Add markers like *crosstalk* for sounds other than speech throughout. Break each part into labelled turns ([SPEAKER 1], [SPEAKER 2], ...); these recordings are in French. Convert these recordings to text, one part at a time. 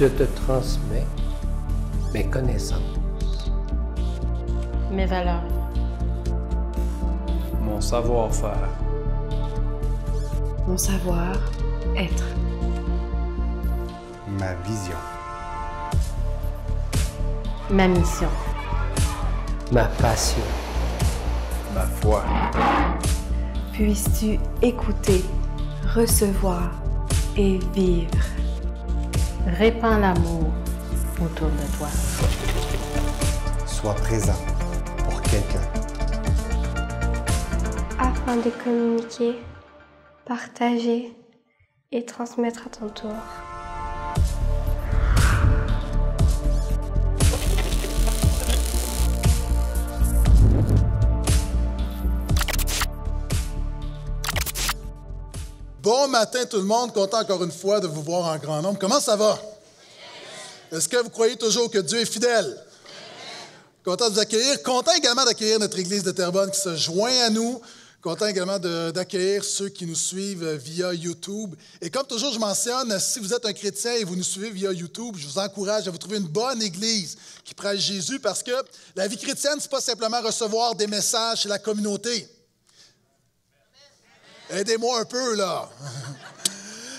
[SPEAKER 1] Je te transmets mes connaissances. Mes valeurs. Mon savoir-faire. Mon savoir-être. Ma vision. Ma mission. Ma passion. Ma foi. Puisses-tu écouter, recevoir et vivre. Répands l'amour autour de toi. Sois présent pour quelqu'un. Afin de communiquer, partager et transmettre à ton tour. Bon matin tout le monde, content encore une fois de vous voir en grand nombre. Comment ça va? Est-ce que vous croyez toujours que Dieu est fidèle? Content de vous accueillir. Content également d'accueillir notre Église de Terrebonne qui se joint à nous. Content également d'accueillir ceux qui nous suivent via YouTube. Et comme toujours, je mentionne, si vous êtes un chrétien et vous nous suivez via YouTube, je vous encourage à vous trouver une bonne Église qui prêche Jésus parce que la vie chrétienne, n'est pas simplement recevoir des messages chez la communauté. Aidez-moi un peu, là.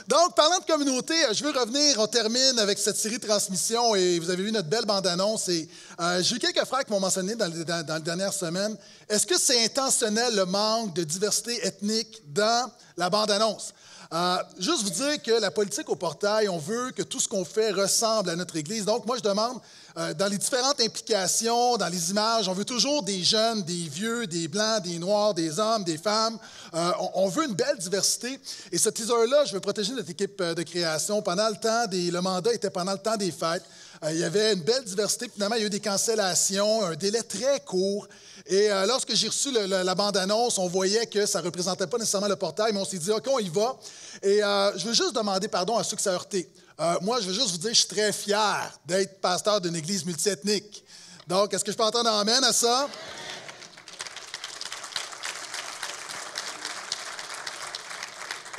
[SPEAKER 1] Donc, parlant de communauté, euh, je veux revenir, on termine avec cette série de transmissions et vous avez vu notre belle bande-annonce. Et euh, J'ai eu quelques frères qui m'ont mentionné dans, dans les dernières semaines. Est-ce que c'est intentionnel le manque de diversité ethnique dans la bande-annonce? Euh, juste vous dire que la politique au portail, on veut que tout ce qu'on fait ressemble à notre Église. Donc, moi, je demande, euh, dans les différentes implications, dans les images, on veut toujours des jeunes, des vieux, des blancs, des noirs, des hommes, des femmes. Euh, on, veut une belle diversité. Et ce teaser-là, je veux protéger notre équipe de création. Pendant le temps des, le mandat était pendant le temps des fêtes. il y avait une belle diversité. Finalement, il y a eu des cancellations, un délai très court. Et euh, lorsque j'ai reçu la bande-annonce, on voyait que ça ne représentait pas nécessairement le portail, mais on s'est dit, OK, on y va. Et euh, je veux juste demander pardon à ceux que ça a heurté. Euh, moi, je veux juste vous dire, je suis très fier d'être pasteur d'une église multiethnique. Donc, est-ce que je peux entendre Amen » à ça?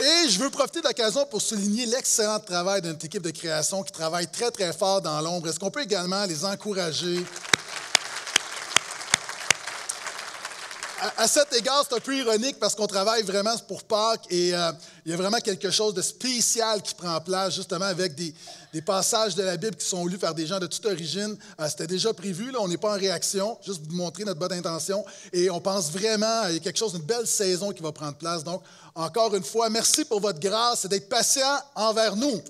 [SPEAKER 1] Et je veux profiter de l'occasion pour souligner l'excellent travail de notre équipe de création qui travaille très, très fort dans l'ombre. Est-ce qu'on peut également les encourager? à, cet égard, c'est un peu ironique parce qu'on travaille vraiment pour Pâques et euh, il y a vraiment quelque chose de spécial qui prend place, justement, avec des, passages de la Bible qui sont lus par des gens de toute origine. Euh, c'était déjà prévu, là, on n'est pas en réaction, juste vous montrer notre bonne intention. Et on pense vraiment, il y a quelque chose, une belle saison qui va prendre place. Donc, encore une fois, merci pour votre grâce et d'être patient envers nous.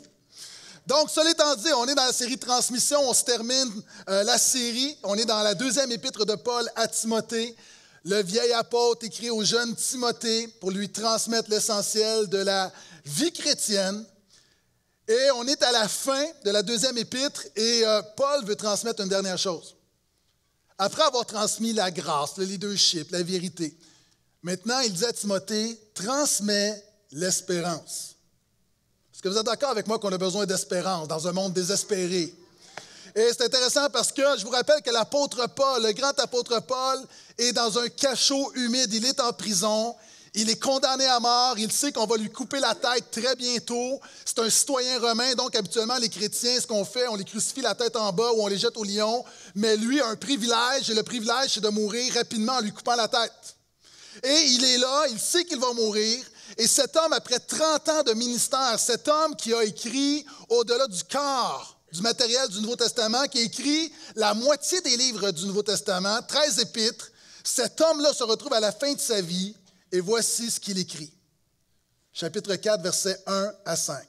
[SPEAKER 1] Donc, cela étant dit, on est dans la série Transmission, on se termine euh, la série, on est dans la deuxième épître de Paul à Timothée le vieil apôtre écrit au jeune Timothée pour lui transmettre l'essentiel de la vie chrétienne. Et on est à la fin de la deuxième épître et euh, Paul veut transmettre une dernière chose. Après avoir transmis la grâce, le leadership, la vérité, maintenant il dit à Timothée, transmets l'espérance. Est-ce que vous êtes d'accord avec moi qu'on a besoin d'espérance dans un monde désespéré? Et c'est intéressant parce que je vous rappelle que l'apôtre Paul, le grand apôtre Paul, est dans un cachot humide. Il est en prison. Il est condamné à mort. Il sait qu'on va lui couper la tête très bientôt. C'est un citoyen romain. Donc, habituellement, les chrétiens, ce qu'on fait, on les crucifie la tête en bas ou on les jette au lion. Mais lui a un privilège. Et le privilège, c'est de mourir rapidement en lui coupant la tête. Et il est là. Il sait qu'il va mourir. Et cet homme, après 30 ans de ministère, cet homme qui a écrit Au-delà du corps, du matériel du Nouveau Testament, qui écrit la moitié des livres du Nouveau Testament, 13 épîtres. Cet homme-là se retrouve à la fin de sa vie et voici ce qu'il écrit. Chapitre 4, versets 1 à 5.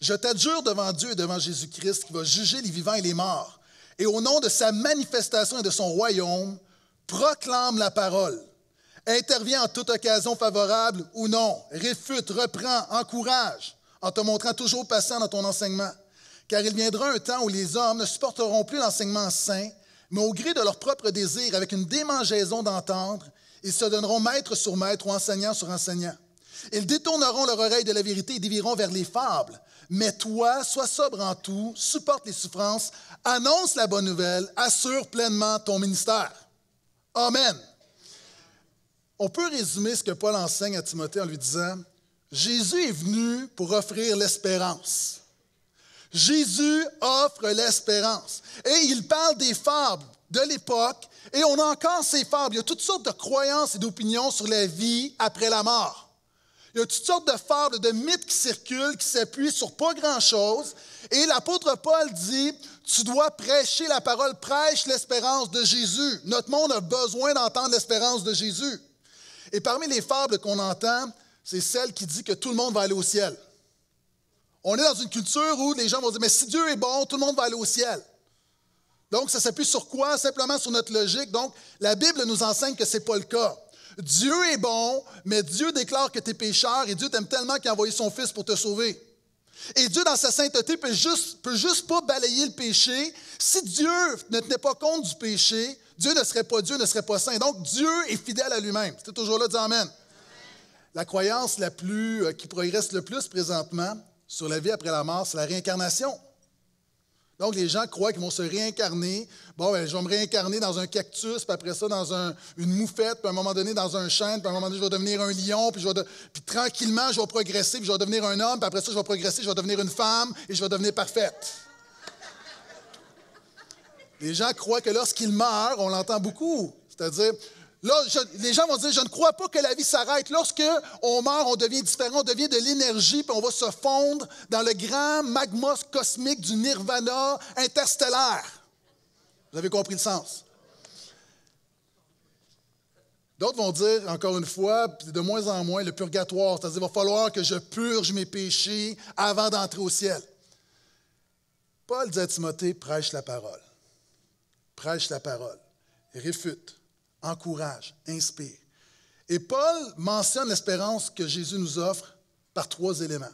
[SPEAKER 1] Je t'adjure devant Dieu et devant Jésus-Christ qui va juger les vivants et les morts, et au nom de sa manifestation et de son royaume, proclame la parole. Interviens en toute occasion favorable ou non, réfute, reprend, encourage, en te montrant toujours patient dans ton enseignement. Car il viendra un temps où les hommes ne supporteront plus l'enseignement sain, mais au gré de leur propre désir, avec une démangeaison d'entendre, ils se donneront maître sur maître ou enseignant sur enseignant. Ils détourneront leur oreille de la vérité et dévieront vers les fables. Mais toi, sois sobre en tout, supporte les souffrances, annonce la bonne nouvelle, assure pleinement ton ministère. Amen on peut résumer ce que Paul enseigne à Timothée en lui disant, Jésus est venu pour offrir l'espérance. Jésus offre l'espérance. Et il parle des fables de l'époque, et on a encore ces fables. Il y a toutes sortes de croyances et d'opinions sur la vie après la mort. Il y a toutes sortes de fables, de mythes qui circulent, qui s'appuient sur pas grand-chose. Et l'apôtre Paul dit, tu dois prêcher la parole, prêche l'espérance de Jésus. Notre monde a besoin d'entendre l'espérance de Jésus. Et parmi les fables qu'on entend, c'est celle qui dit que tout le monde va aller au ciel. On est dans une culture où les gens vont dire, mais si Dieu est bon, tout le monde va aller au ciel. Donc, ça s'appuie sur quoi? Simplement sur notre logique. Donc, la Bible nous enseigne que ce n'est pas le cas. Dieu est bon, mais Dieu déclare que tu es pécheur et Dieu t'aime tellement qu'il a envoyé son Fils pour te sauver. Et Dieu, dans sa sainteté, peut juste, peut juste pas balayer le péché. Si Dieu ne tenait pas compte du péché, Dieu ne serait pas Dieu, ne serait pas saint. Donc, Dieu est fidèle à lui-même. C'est toujours là, dis Amen. La croyance la plus, euh, qui progresse le plus présentement sur la vie après la mort, c'est la réincarnation. Donc, les gens croient qu'ils vont se réincarner. Bon, ben, je vais me réincarner dans un cactus, puis après ça, dans une moufette, puis à un moment donné, dans un chêne, puis à un moment donné, je vais devenir un lion, puis, je vais puis tranquillement, je vais progresser, puis je vais devenir un homme, puis après ça, je vais progresser, je vais devenir une femme, et je vais devenir parfaite. les gens croient que lorsqu'ils meurent, on l'entend beaucoup. C'est-à-dire, les gens vont dire, je ne crois pas que la vie s'arrête. Lorsque on meurt, on devient différent, on devient de l'énergie, puis on va se fondre dans le grand magma cosmique du nirvana interstellaire. Vous avez compris le sens. D'autres vont dire, encore une fois, de moins en moins, le purgatoire, c'est-à-dire qu'il va falloir que je purge mes péchés avant d'entrer au ciel. Paul dit à Timothée, prêche la parole. Prêche la parole. Réfute encourage, inspire. Et Paul mentionne l'espérance que Jésus nous offre par trois éléments.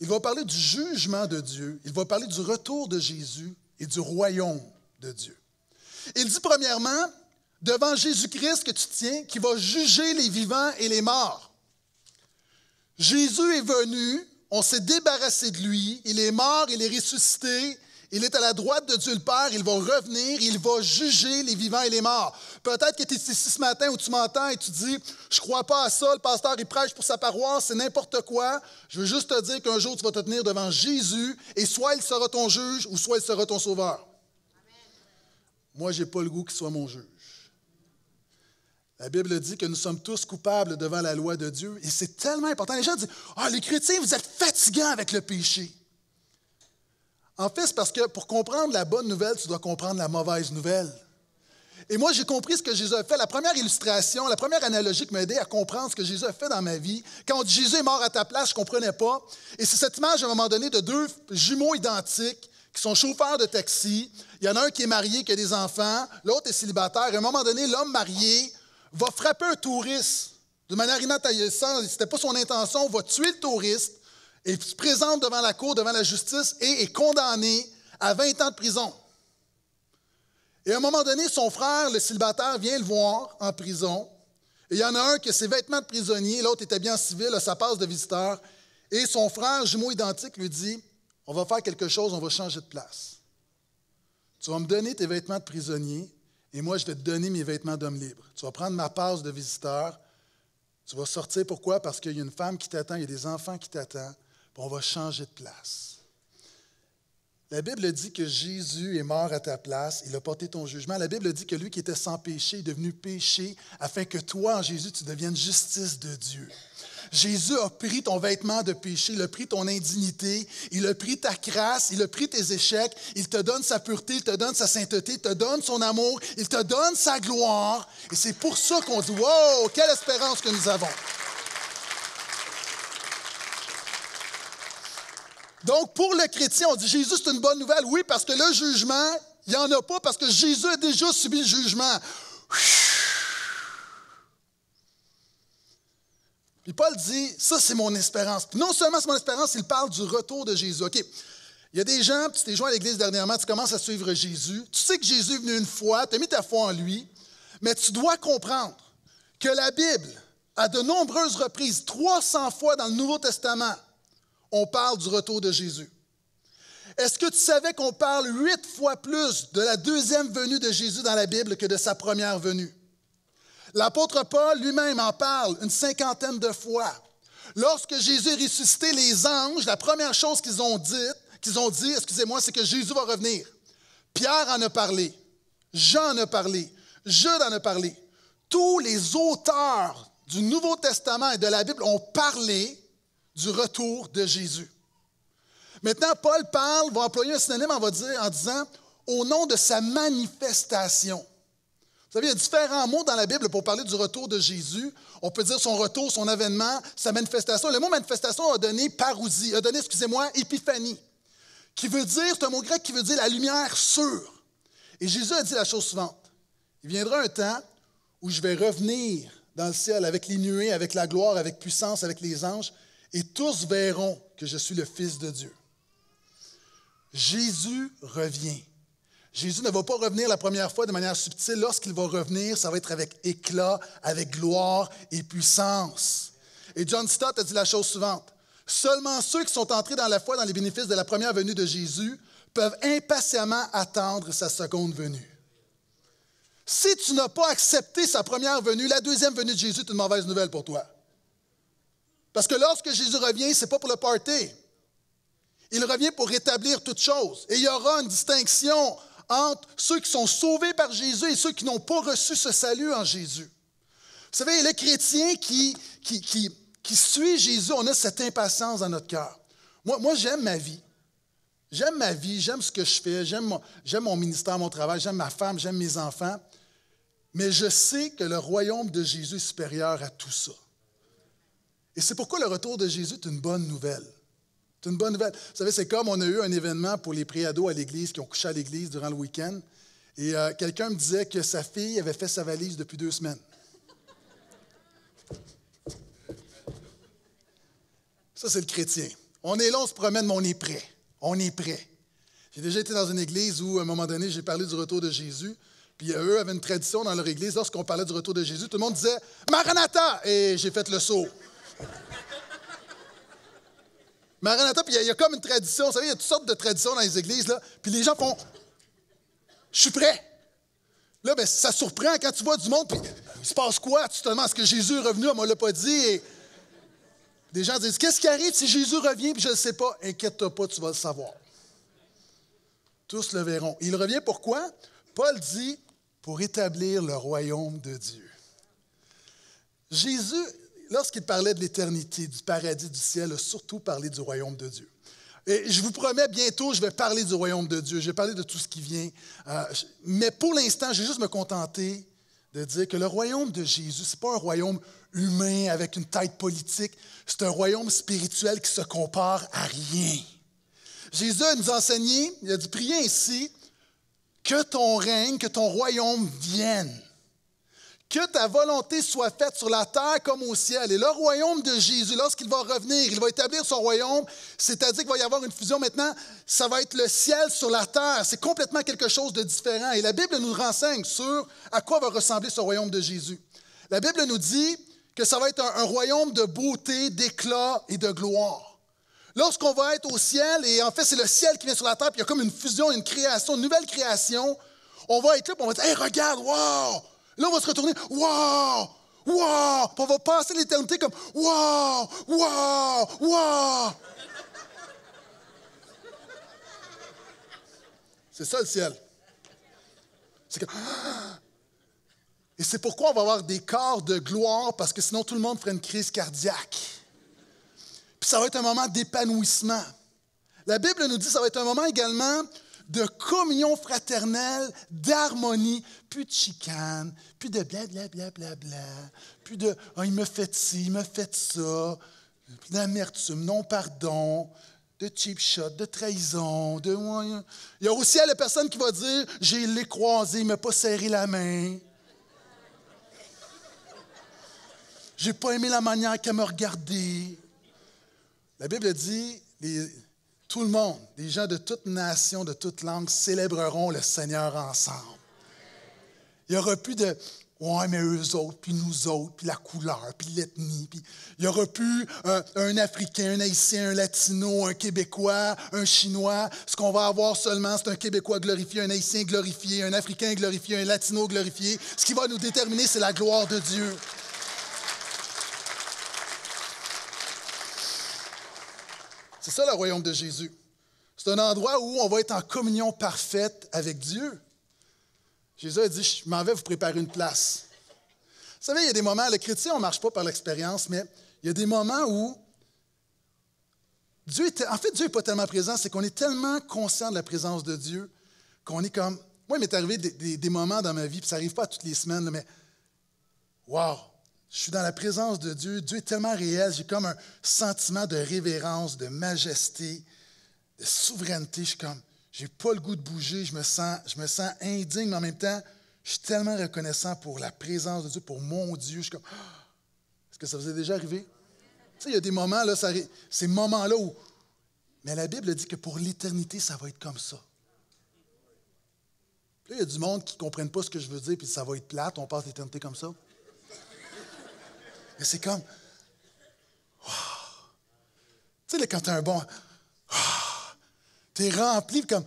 [SPEAKER 1] Il va parler du jugement de Dieu, il va parler du retour de Jésus et du royaume de Dieu. Il dit premièrement, devant Jésus-Christ que tu tiens, qui va juger les vivants et les morts. Jésus est venu, on s'est débarrassé de lui, il est mort, il est ressuscité, il est à la droite de Dieu le Père, il va revenir, il va juger les vivants et les morts. Peut-être que tu es ici ce matin où tu m'entends et tu dis Je crois pas à ça, le pasteur il prêche pour sa paroisse, c'est n'importe quoi. Je veux juste te dire qu'un jour tu vas te tenir devant Jésus et soit il sera ton juge ou soit il sera ton sauveur. Moi, je n'ai pas le goût qu'il soit mon juge. La Bible dit que nous sommes tous coupables devant la loi de Dieu et c'est tellement important. Les gens disent Ah, oh, les chrétiens, vous êtes fatigants avec le péché. En fait, c'est parce que pour comprendre la bonne nouvelle, tu dois comprendre la mauvaise nouvelle. Et moi, j'ai compris ce que Jésus a fait. La première illustration, la première analogie qui m'a aidé à comprendre ce que Jésus a fait dans ma vie. Quand on dit Jésus est mort à ta place, je ne comprenais pas. Et c'est cette image, à un moment donné, de deux jumeaux identiques qui sont chauffeurs de taxi. Il y en a un qui est marié, qui a des enfants. L'autre est célibataire. à un moment donné, l'homme marié va frapper un touriste de manière inattendue. Ce n'était pas son intention. On va tuer le touriste. Il se présente devant la cour, devant la justice, et est condamné à 20 ans de prison. Et à un moment donné, son frère, le célibataire, vient le voir en prison. Et il y en a un qui a ses vêtements de prisonnier, l'autre était bien civil, a sa passe de visiteur. Et son frère, jumeau identique, lui dit On va faire quelque chose, on va changer de place. Tu vas me donner tes vêtements de prisonnier, et moi, je vais te donner mes vêtements d'homme libre. Tu vas prendre ma passe de visiteur. Tu vas sortir. Pourquoi? Parce qu'il y a une femme qui t'attend, il y a des enfants qui t'attendent on va changer de place. La Bible dit que Jésus est mort à ta place, il a porté ton jugement. La Bible dit que lui qui était sans péché est devenu péché afin que toi, en Jésus, tu deviennes justice de Dieu. Jésus a pris ton vêtement de péché, il a pris ton indignité, il a pris ta crasse, il a pris tes échecs, il te donne sa pureté, il te donne sa sainteté, il te donne son amour, il te donne sa gloire. Et c'est pour ça qu'on dit, wow, quelle espérance que nous avons. Donc, pour le chrétien, on dit Jésus, c'est une bonne nouvelle. Oui, parce que le jugement, il n'y en a pas, parce que Jésus a déjà subi le jugement. Puis Paul dit, ça c'est mon espérance. non seulement c'est mon espérance, il parle du retour de Jésus. OK, il y a des gens, tu t'es joint à l'Église dernièrement, tu commences à suivre Jésus. Tu sais que Jésus est venu une fois, tu as mis ta foi en lui, mais tu dois comprendre que la Bible, a de nombreuses reprises, 300 fois dans le Nouveau Testament, on parle du retour de Jésus. Est-ce que tu savais qu'on parle huit fois plus de la deuxième venue de Jésus dans la Bible que de sa première venue? L'apôtre Paul lui-même en parle une cinquantaine de fois. Lorsque Jésus est ressuscité, les anges, la première chose qu'ils ont dit, qu'ils ont dit, excusez-moi, c'est que Jésus va revenir. Pierre en a parlé, Jean en a parlé, Jude en a parlé. Tous les auteurs du Nouveau Testament et de la Bible ont parlé du retour de Jésus. Maintenant, Paul parle, va employer un synonyme on va dire, en disant au nom de sa manifestation. Vous savez, il y a différents mots dans la Bible pour parler du retour de Jésus. On peut dire son retour, son avènement, sa manifestation. Le mot manifestation a donné parousie, a donné, excusez-moi, épiphanie, qui veut dire, c'est un mot grec qui veut dire la lumière sûre. Et Jésus a dit la chose suivante Il viendra un temps où je vais revenir dans le ciel avec les nuées, avec la gloire, avec puissance, avec les anges, et tous verront que je suis le Fils de Dieu. Jésus revient. Jésus ne va pas revenir la première fois de manière subtile. Lorsqu'il va revenir, ça va être avec éclat, avec gloire et puissance. Et John Stott a dit la chose suivante. Seulement ceux qui sont entrés dans la foi, dans les bénéfices de la première venue de Jésus, peuvent impatiemment attendre sa seconde venue. Si tu n'as pas accepté sa première venue, la deuxième venue de Jésus est une mauvaise nouvelle pour toi. Parce que lorsque Jésus revient, ce n'est pas pour le party. Il revient pour rétablir toute chose. Et il y aura une distinction entre ceux qui sont sauvés par Jésus et ceux qui n'ont pas reçu ce salut en Jésus. Vous savez, les chrétiens qui, qui, qui, suit Jésus, on a cette impatience dans notre cœur. Moi, moi j'aime ma vie. J'aime ma vie, j'aime ce que je fais, j'aime mon ministère, mon travail, j'aime ma femme, j'aime mes enfants. Mais je sais que le royaume de Jésus est supérieur à tout ça. Et c'est pourquoi le retour de Jésus est une bonne nouvelle. C'est une bonne nouvelle. Vous savez, c'est comme on a eu un événement pour les préados à l'église qui ont couché à l'église durant le week-end. Et euh, quelqu'un me disait que sa fille avait fait sa valise depuis deux semaines. Ça, c'est le chrétien. On est là, on se promène, mais on est prêt. On est prêt. J'ai déjà été dans une église où, à un moment donné, j'ai parlé du retour de Jésus. Puis euh, eux avaient une tradition dans leur église. Lorsqu'on parlait du retour de Jésus, tout le monde disait Maranatha! Et j'ai fait le saut. Maranatha, puis il y, a comme une tradition, vous savez, il y a toutes sortes de traditions dans les églises, là, puis les gens font Je suis prêt. Là, ben, ça surprend quand tu vois du monde, puis il se passe quoi? Tu te demandes, est-ce que Jésus est revenu? On ne l'a pas dit. Et... Des gens disent Qu'est-ce qui arrive si Jésus revient? Puis je ne sais pas. Inquiète-toi pas, tu vas le savoir. Tous le verront. Il revient pourquoi? Paul dit Pour établir le royaume de Dieu. Jésus, lorsqu'il parlait de l'éternité, du paradis, du ciel, a surtout parlé du royaume de Dieu. Et je vous promets, bientôt, je vais parler du royaume de Dieu. Je vais parler de tout ce qui vient. Euh, mais pour l'instant, je vais juste me contenter de dire que le royaume de Jésus, ce n'est pas un royaume humain avec une tête politique. C'est un royaume spirituel qui se compare à rien. Jésus nous enseigné, il a dit, prier ainsi, que ton règne, que ton royaume vienne que ta volonté soit faite sur la terre comme au ciel. Et le royaume de Jésus, lorsqu'il va revenir, il va établir son royaume, c'est-à-dire qu'il va y avoir une fusion maintenant, ça va être le ciel sur la terre. C'est complètement quelque chose de différent. Et la Bible nous renseigne sur à quoi va ressembler ce royaume de Jésus. La Bible nous dit que ça va être un, royaume de beauté, d'éclat et de gloire. Lorsqu'on va être au ciel, et en fait, c'est le ciel qui vient sur la terre, puis il y a comme une fusion, une création, une nouvelle création, on va être là, puis on va dire Hey, regarde, wow! Là, on va se retourner. Waouh! Waouh! On va passer l'éternité comme Waouh! Waouh! Waouh! C'est ça le ciel. C'est que... *gasps* Et c'est pourquoi on va avoir des corps de gloire, parce que sinon tout le monde ferait une crise cardiaque. Puis ça va être un moment d'épanouissement. La Bible nous dit que ça va être un moment également de communion fraternelle, d'harmonie, plus de chicane, plus de blablabla, bla, bla, bla, plus de oh, il me fait ci, il me fait ça, plus d'amertume, non pardon, de cheap shot, de trahison, de. Il y a aussi la personne qui va dire j'ai les croisés il m'a pas serré la main. J'ai pas aimé la manière qu'elle me regardait. La Bible dit les, tout le monde, des gens de toutes nations, de toute langue, célébreront le Seigneur ensemble. Il n'y aura plus de Ouais, mais eux autres, puis nous autres, puis la couleur, puis l'ethnie. Puis... Il n'y aura plus euh, un Africain, un Haïtien, un Latino, un Québécois, un Chinois. Ce qu'on va avoir seulement, c'est un Québécois glorifié, un Haïtien glorifié, un Africain glorifié, un Latino glorifié. Ce qui va nous déterminer, c'est la gloire de Dieu. C'est ça le royaume de Jésus. C'est un endroit où on va être en communion parfaite avec Dieu. Jésus a dit, je m'en vais vous préparer une place. Vous savez, il y a des moments, les chrétiens, on ne marche pas par l'expérience, mais il y a des moments où Dieu en fait, Dieu n'est pas tellement présent, c'est qu'on est tellement conscient de la présence de Dieu qu'on est comme, moi, il m'est arrivé des, moments dans ma vie, puis ça n'arrive pas toutes les semaines, mais, wow, je suis dans la présence de Dieu. Dieu est tellement réel, j'ai comme un sentiment de révérence, de majesté, de souveraineté. Je suis comme, j'ai pas le goût de bouger, je me sens, je me sens indigne, mais en même temps, je suis tellement reconnaissant pour la présence de Dieu, pour mon Dieu. Je suis comme, *gasps* est-ce que ça vous est déjà arrivé? Tu sais, il y a des moments, là, ces moments-là où. Mais la Bible dit que pour l'éternité, ça va être comme ça. là, il y a du monde qui ne comprennent pas ce que je veux dire, puis ça va être plate, on passe l'éternité comme ça. Mais c'est comme. Tu sais, quand t'es un bon. tu es rempli comme.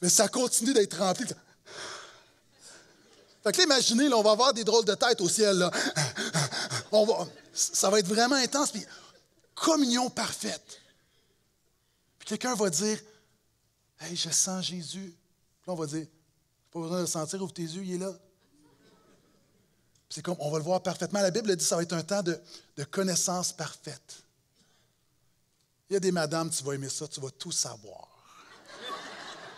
[SPEAKER 1] Mais ça continue d'être rempli. Fait que là, imaginez, on va avoir des drôles de têtes au ciel. Là. On va, ça va être vraiment intense. Puis, communion parfaite. Puis quelqu'un va dire Hey, je sens Jésus. Puis là, on va dire Pas besoin de le sentir, ouvre tes yeux, il est là. C'est comme, on va le voir parfaitement. La Bible dit que ça va être un temps de, connaissance parfaite. Il y a des madames, tu vas aimer ça, tu vas tout savoir.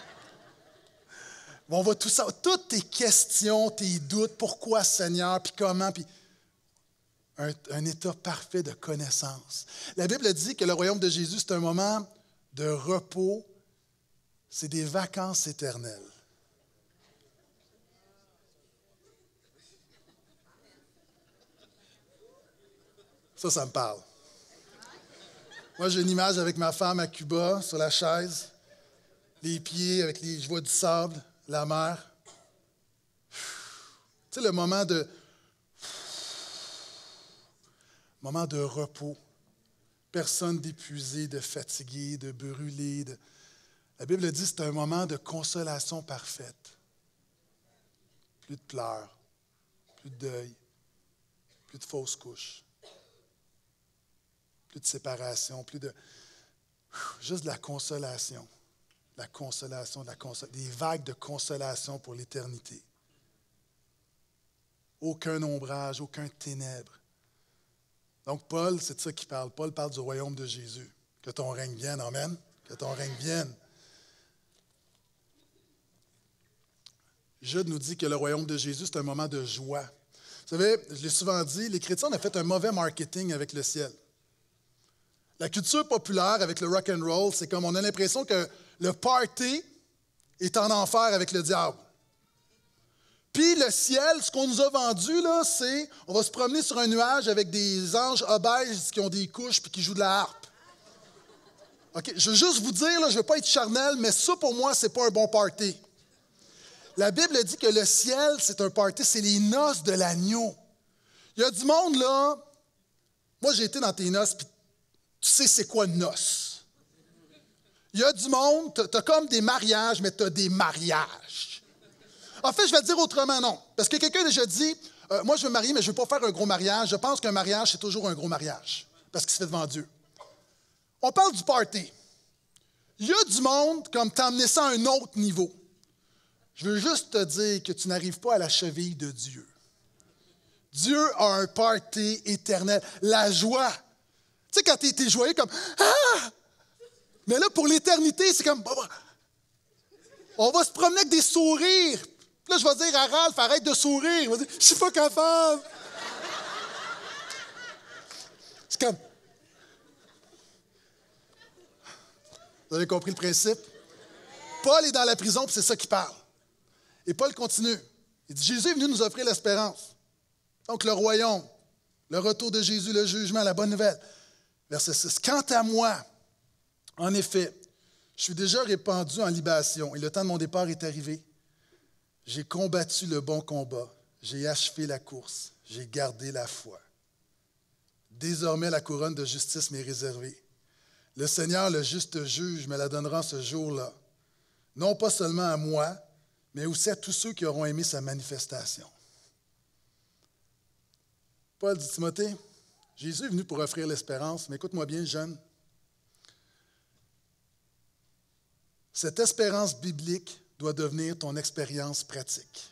[SPEAKER 1] *laughs* on va tout savoir. Toutes tes questions, tes doutes, pourquoi Seigneur, puis comment, puis. un, état parfait de connaissance. La Bible dit que le royaume de Jésus, c'est un moment de repos, c'est des vacances éternelles. Ça, ça me parle. Moi, j'ai une image avec ma femme à Cuba, sur la chaise, les pieds avec les. Je du sable, la mer. Tu sais, le moment de. Moment de repos. Personne d'épuisé, de fatigué, de brûlé. La Bible dit que c'est un moment de consolation parfaite. Plus de pleurs, plus de deuil, plus de fausses couches plus de séparation, plus de. Juste de la consolation. La consolation, de la consolation. Des vagues de consolation pour l'éternité. Aucun ombrage, aucun ténèbre. Donc, Paul, c'est de ça qu'il parle. Paul parle du royaume de Jésus. Que ton règne vienne, Amen. Que ton règne vienne. Jude nous dit que le royaume de Jésus, c'est un moment de joie. Vous savez, je l'ai souvent dit, les chrétiens ont fait un mauvais marketing avec le ciel. La culture populaire avec le rock and roll, c'est comme on a l'impression que le party est en enfer avec le diable. Puis le ciel, ce qu'on nous a vendu, là, c'est on va se promener sur un nuage avec des anges obèses qui ont des couches puis qui jouent de la harpe. OK, je veux juste vous dire, je ne veux pas être charnel, mais ça, pour moi, c'est pas un bon party. La Bible dit que le ciel, c'est un party, c'est les noces de l'agneau. Il y a du monde, là. Moi, j'ai été dans tes noces, tu sais c'est quoi une noce. Il y a du monde, tu as, comme des mariages, mais tu as des mariages. En fait, je vais dire autrement, non. Parce que quelqu'un a déjà dit, euh, moi je veux me marier, mais je ne veux pas faire un gros mariage. Je pense qu'un mariage, c'est toujours un gros mariage, parce qu'il se fait devant Dieu. On parle du party. Il y a du monde comme t'emmener ça à un autre niveau. Je veux juste te dire que tu n'arrives pas à la cheville de Dieu. Dieu a un party éternel. La joie, tu sais, quand tu es joyeux, comme Ah! Mais là, pour l'éternité, c'est comme On va se promener avec des sourires. là, je vais dire à Ralph, arrête de sourire. Il va je suis pas capable. c'est comme. Vous avez compris le principe? Paul est dans la prison, puis c'est ça qu'il parle. Et Paul continue. Il dit Jésus est venu nous offrir l'espérance. Donc, le royaume, le retour de Jésus, le jugement, la bonne nouvelle. Verset 6. Quant à moi, en effet, je suis déjà répandu en libation et le temps de mon départ est arrivé. J'ai combattu le bon combat, j'ai achevé la course, j'ai gardé la foi. Désormais, la couronne de justice m'est réservée. Le Seigneur, le juste juge, me la donnera ce jour-là, non pas seulement à moi, mais aussi à tous ceux qui auront aimé sa manifestation. Paul dit Timothée, Jésus est venu pour offrir l'espérance, mais écoute-moi bien, jeune. Cette espérance biblique doit devenir ton expérience pratique.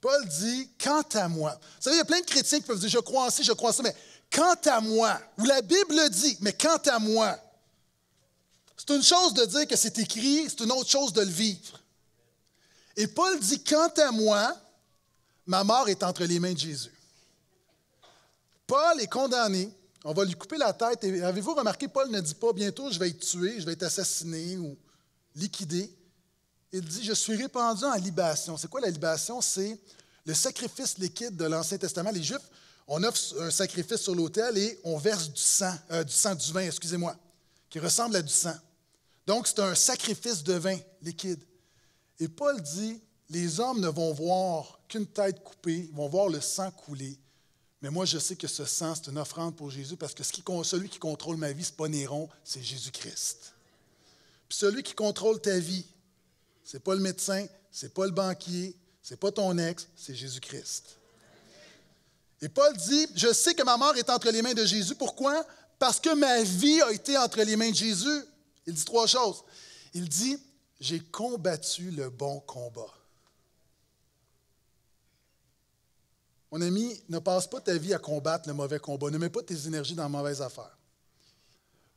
[SPEAKER 1] Paul dit, quant à moi, vous savez, il y a plein de chrétiens qui peuvent dire, je crois en je crois en ça, mais quant à moi, ou la Bible dit, mais quant à moi, c'est une chose de dire que c'est écrit, c'est une autre chose de le vivre. Et Paul dit, quant à moi, ma mort est entre les mains de Jésus. Paul est condamné. On va lui couper la tête. Et avez-vous remarqué, Paul ne dit pas bientôt je vais être tué, je vais être assassiné ou liquidé. Il dit je suis répandu en libation. C'est quoi la libation C'est le sacrifice liquide de l'Ancien Testament. Les Juifs, on offre un sacrifice sur l'autel et on verse du sang, euh, du sang, du vin, excusez-moi, qui ressemble à du sang. Donc c'est un sacrifice de vin liquide. Et Paul dit les hommes ne vont voir qu'une tête coupée, ils vont voir le sang couler. Mais moi, je sais que ce sang, c'est une offrande pour Jésus parce que celui qui contrôle ma vie, ce n'est pas Néron, c'est Jésus-Christ. Puis celui qui contrôle ta vie, ce n'est pas le médecin, ce n'est pas le banquier, ce n'est pas ton ex, c'est Jésus-Christ. Et Paul dit, je sais que ma mort est entre les mains de Jésus. Pourquoi? Parce que ma vie a été entre les mains de Jésus. Il dit trois choses. Il dit, j'ai combattu le bon combat. Mon ami, ne passe pas ta vie à combattre le mauvais combat. Ne mets pas tes énergies dans la mauvaise affaire.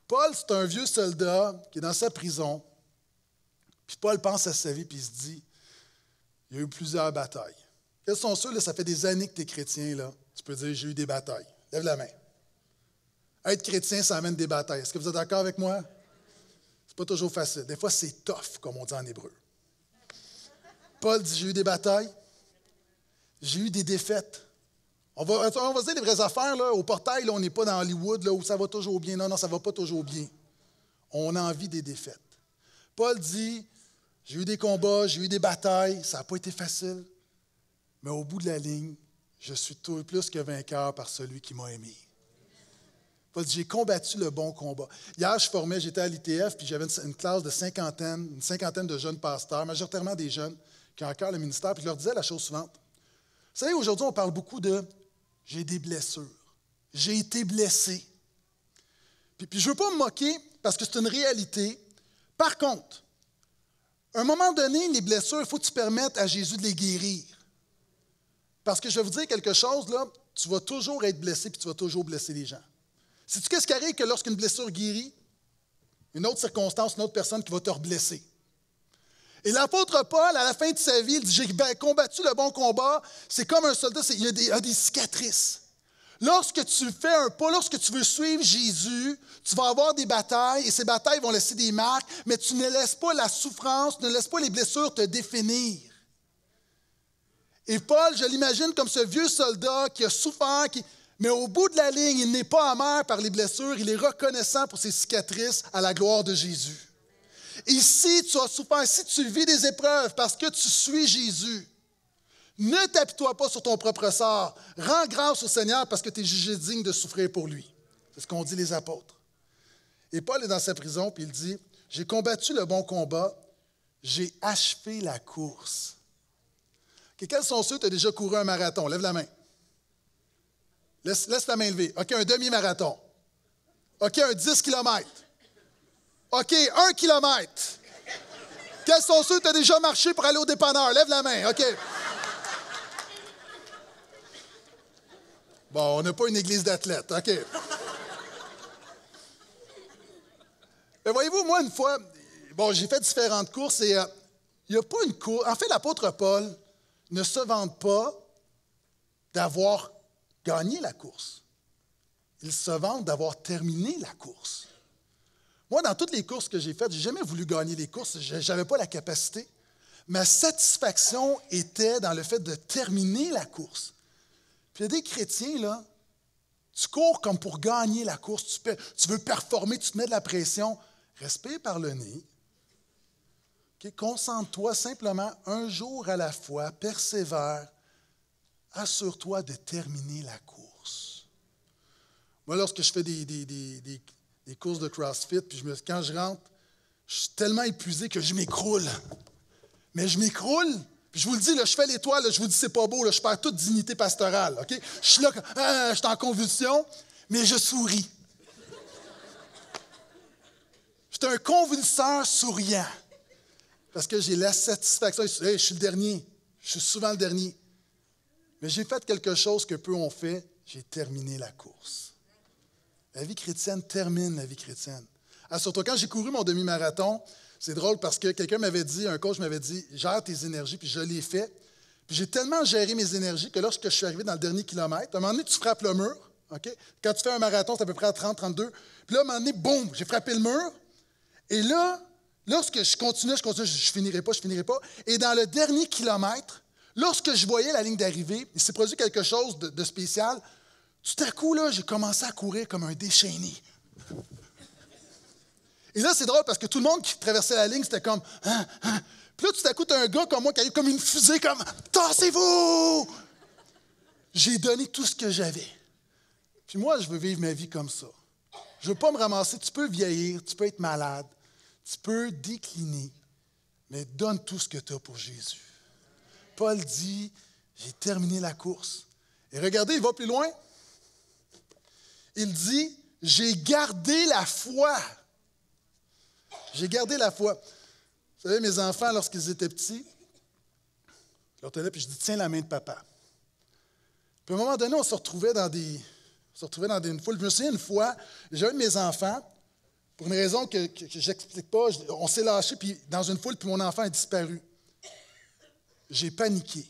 [SPEAKER 1] Paul, c'est un vieux soldat qui est dans sa prison. Puis Paul pense à sa vie, puis il se dit il y a eu plusieurs batailles. Quelles sont ceux, là, ça fait des années que tu es chrétien, là. Tu peux dire j'ai eu des batailles. Lève la main. Être chrétien, ça amène des batailles. Est-ce que vous êtes d'accord avec moi? C'est pas toujours facile. Des fois, c'est tough, comme on dit en hébreu. Paul dit j'ai eu des batailles, j'ai eu des défaites, on va, on dire les vraies affaires. Là, au portail, on n'est pas dans Hollywood là, où ça va toujours bien. Non, non, ça ne va pas toujours bien. On a envie des défaites. Paul dit J'ai eu des combats, j'ai eu des batailles, ça n'a pas été facile. Mais au bout de la ligne, je suis tout plus que vainqueur par celui qui m'a aimé. Paul dit J'ai combattu le bon combat. Hier, je formais, j'étais à l'ITF, puis j'avais une, une, classe de cinquantaine, une cinquantaine de jeunes pasteurs, majoritairement des jeunes, qui ont encore le ministère, puis je leur disais la chose suivante. Vous savez, aujourd'hui, on parle beaucoup de j'ai des blessures. J'ai été blessé. Puis, je ne veux pas me moquer parce que c'est une réalité. Par contre, à un moment donné, les blessures, il faut que tu permettes à Jésus de les guérir. Parce que je vais vous dire quelque chose, là, tu vas toujours être blessé puis tu vas toujours blesser les gens. Sais-tu qu'est-ce qui arrive que lorsqu'une blessure guérit, une autre circonstance, une autre personne qui va te reblesser? Et l'apôtre Paul, à la fin de sa vie, il dit, j'ai combattu le bon combat. C'est comme un soldat, il a des, cicatrices. Lorsque tu fais un pas, lorsque tu veux suivre Jésus, tu vas avoir des batailles et ces batailles vont laisser des marques, mais tu ne laisses pas la souffrance, tu ne laisses pas les blessures te définir. Et Paul, je l'imagine comme ce vieux soldat qui a souffert, qui... mais au bout de la ligne, il n'est pas amer par les blessures, il est reconnaissant pour ses cicatrices à la gloire de Jésus si tu as souffert, si tu vis des épreuves parce que tu suis Jésus. Ne t'appuie-toi pas sur ton propre sort. Rends grâce au Seigneur parce que tu es jugé digne de souffrir pour lui. C'est ce qu'ont dit les apôtres. Et Paul est dans sa prison, puis il dit, j'ai combattu le bon combat, j'ai achevé la course. quels sont ceux qui ont déjà couru un marathon? Lève la main. Laisse, laisse la main levée. OK, un demi-marathon. OK, un 10 km. OK, un kilomètre. Quels sont ceux qui tu déjà marché pour aller au dépanneur? Lève la main, OK. Bon, on n'a pas une église d'athlètes, OK. Mais voyez-vous, moi, une fois, bon, j'ai fait différentes courses et il euh, n'y a pas une course. En fait, l'apôtre Paul ne se vante pas d'avoir gagné la course. Il se vante d'avoir terminé la course. Moi, dans toutes les courses que j'ai faites, j'ai jamais voulu gagner les courses, je n'avais pas la capacité. Ma satisfaction était dans le fait de terminer la course. Puis il y a des chrétiens, là, tu cours comme pour gagner la course, tu, veux performer, tu te mets de la pression. Respire par le nez. Concentre-toi simplement un jour à la fois, persévère, assure-toi de terminer la course. Moi, lorsque je fais des, des courses de CrossFit, puis quand je rentre, je suis tellement épuisé que je m'écroule. Mais je m'écroule. Puis je vous le dis, là, je fais l'étoile, je vous dis, c'est pas beau, je perds toute dignité pastorale. Je suis là, ah, ah, je suis en convulsion, mais je souris. Je suis un convulseur souriant parce que j'ai la satisfaction. je suis le dernier. Je suis souvent le dernier. Mais j'ai fait quelque chose que peu ont fait. J'ai terminé la course. La vie chrétienne termine la vie chrétienne. Ah, surtout quand j'ai couru mon demi-marathon, c'est drôle parce que quelqu'un m'avait dit, un coach m'avait dit, gère tes énergies, puis je l'ai fait. Puis j'ai tellement géré mes énergies que lorsque je suis arrivé dans le dernier kilomètre, à un moment donné, tu frappes le mur. OK? Quand tu fais un marathon, c'est à peu près à 30, 32. Puis là, à un moment donné, boum, j'ai frappé le mur. Et là, lorsque je continuais, je continuais, je, finirais pas, je finirais pas. Et dans le dernier kilomètre, lorsque je voyais la ligne d'arrivée, il s'est produit quelque chose de, de spécial. Tout à coup, là, j'ai commencé à courir comme un déchaîné. Et là, c'est drôle parce que tout le monde qui traversait la ligne, c'était comme. Hein, hein. Puis là, tout à coup, t'as un gars comme moi qui a eu comme une fusée, comme Tassez-vous! J'ai donné tout ce que j'avais. Puis moi, je veux vivre ma vie comme ça. Je veux pas me ramasser. Tu peux vieillir, tu peux être malade, tu peux décliner, mais donne tout ce que tu as pour Jésus. Paul dit J'ai terminé la course. Et regardez, il va plus loin il dit, j'ai gardé la foi. J'ai gardé la foi. Vous savez, mes enfants, lorsqu'ils étaient petits, je leur tenais, puis je dis, tiens la main de papa. Puis à un moment donné, on se retrouvait dans des, on se retrouvait dans une foule. Je me souviens une fois, j'ai un mes enfants, pour une raison que, je n'explique pas, on s'est lâché puis dans une foule, puis mon enfant a disparu. J'ai paniqué.